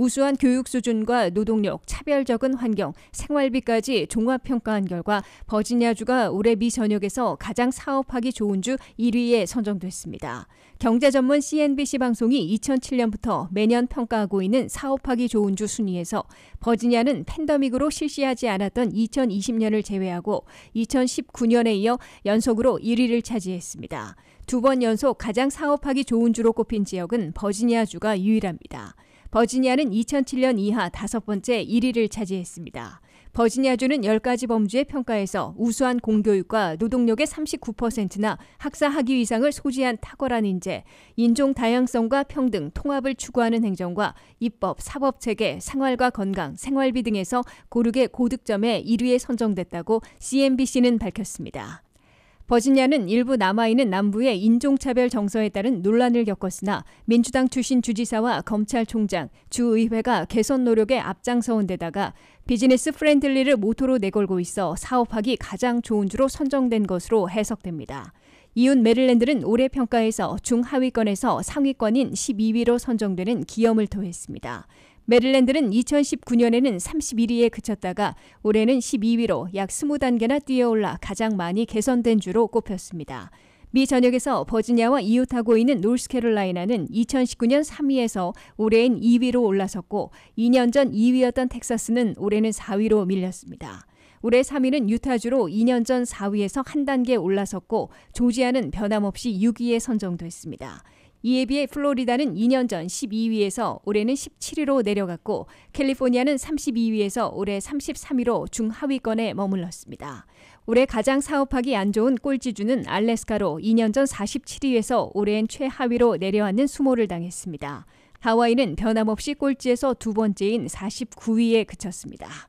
우수한 교육 수준과 노동력, 차별적은 환경, 생활비까지 종합평가한 결과 버지니아주가 올해 미 전역에서 가장 사업하기 좋은 주 1위에 선정됐습니다. 경제 전문 CNBC 방송이 2007년부터 매년 평가하고 있는 사업하기 좋은 주 순위에서 버지니아는 팬더믹으로 실시하지 않았던 2020년을 제외하고 2019년에 이어 연속으로 1위를 차지했습니다. 두 번 연속 가장 사업하기 좋은 주로 꼽힌 지역은 버지니아주가 유일합니다. 버지니아는 2007년 이하 다섯 번째 1위를 차지했습니다. 버지니아주는 10가지 범주의 평가에서 우수한 공교육과 노동력의 39%나 학사 학위 이상을 소지한 탁월한 인재, 인종 다양성과 평등, 통합을 추구하는 행정과 입법, 사법 체계, 생활과 건강, 생활비 등에서 고르게 고득점에 1위에 선정됐다고 CNBC는 밝혔습니다. 버지니아는 일부 남아있는 남부의 인종차별 정서에 따른 논란을 겪었으나 민주당 출신 주지사와 검찰총장, 주의회가 개선 노력에 앞장서온 데다가 비즈니스 프렌들리를 모토로 내걸고 있어 사업하기 가장 좋은 주로 선정된 것으로 해석됩니다. 이웃 메릴랜드는 올해 평가에서 중하위권에서 상위권인 12위로 선정되는 기염을 토했습니다. 메릴랜드는 2019년에는 31위에 그쳤다가 올해는 12위로 약 20단계나 뛰어올라 가장 많이 개선된 주로 꼽혔습니다. 미 전역에서 버지니아와 이웃하고 있는 노스캐롤라이나는 2019년 3위에서 올해엔 2위로 올라섰고 2년 전 2위였던 텍사스는 올해는 4위로 밀렸습니다. 올해 3위는 유타주로 2년 전 4위에서 한 단계 올라섰고 조지아는 변함없이 6위에 선정됐습니다. 이에 비해 플로리다는 2년 전 12위에서 올해는 17위로 내려갔고 캘리포니아는 32위에서 올해 33위로 중하위권에 머물렀습니다. 올해 가장 사업하기 안 좋은 꼴찌주는 알래스카로 2년 전 47위에서 올해엔 최하위로 내려앉는 수모를 당했습니다. 하와이는 변함없이 꼴찌에서 두 번째인 49위에 그쳤습니다.